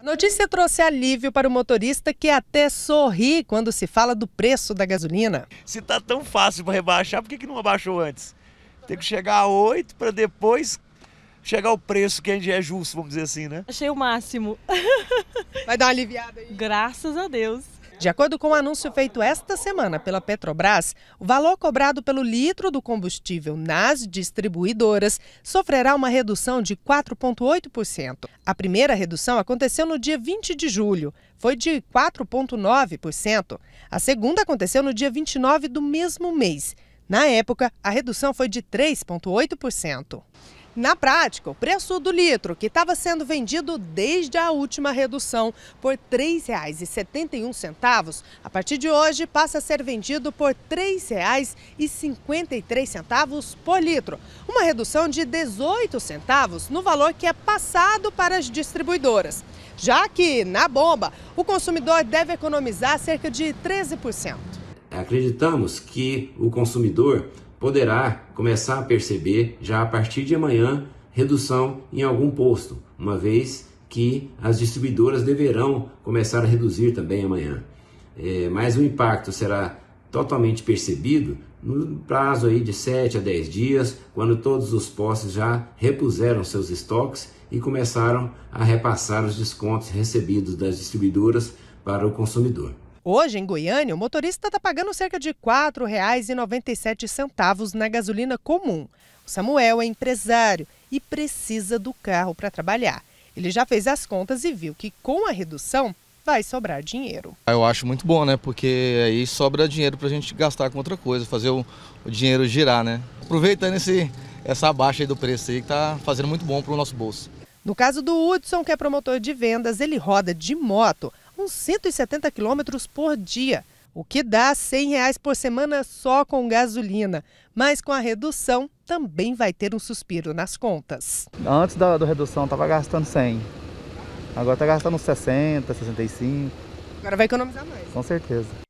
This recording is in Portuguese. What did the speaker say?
A notícia trouxe alívio para o motorista que até sorri quando se fala do preço da gasolina. Se tá tão fácil para rebaixar, por que, que não abaixou antes? Tem que chegar a 8 para depois chegar o preço que a gente é justo, vamos dizer assim, né? Achei o máximo. Vai dar uma aliviada aí. Graças a Deus. De acordo com o um anúncio feito esta semana pela Petrobras, o valor cobrado pelo litro do combustível nas distribuidoras sofrerá uma redução de 4,8%. A primeira redução aconteceu no dia 20 de julho, foi de 4,9%. A segunda aconteceu no dia 29 do mesmo mês. Na época, a redução foi de 3,8%. Na prática, o preço do litro, que estava sendo vendido desde a última redução por R$ 3,71, a partir de hoje passa a ser vendido por R$ 3,53 por litro, uma redução de 18 centavos no valor que é passado para as distribuidoras. Já que, na bomba, o consumidor deve economizar cerca de 13%. Acreditamos que o consumidor poderá começar a perceber já a partir de amanhã redução em algum posto, uma vez que as distribuidoras deverão começar a reduzir também amanhã. É, mas o impacto será totalmente percebido no prazo aí de 7 a 10 dias, quando todos os postos já repuseram seus estoques e começaram a repassar os descontos recebidos das distribuidoras para o consumidor. Hoje, em Goiânia, o motorista está pagando cerca de R$ 4,97 na gasolina comum. O Samuel é empresário e precisa do carro para trabalhar. Ele já fez as contas e viu que com a redução vai sobrar dinheiro. Ah, eu acho muito bom, né? Porque aí sobra dinheiro para a gente gastar com outra coisa, fazer o, o dinheiro girar, né? Aproveitando esse, essa baixa do preço aí que está fazendo muito bom para o nosso bolso. No caso do Hudson, que é promotor de vendas, ele roda de moto com 170 quilômetros por dia, o que dá R$ 100 reais por semana só com gasolina. Mas com a redução, também vai ter um suspiro nas contas. Antes da, da redução, estava gastando 100. Agora está gastando 60, 65. Agora vai economizar mais. Com certeza.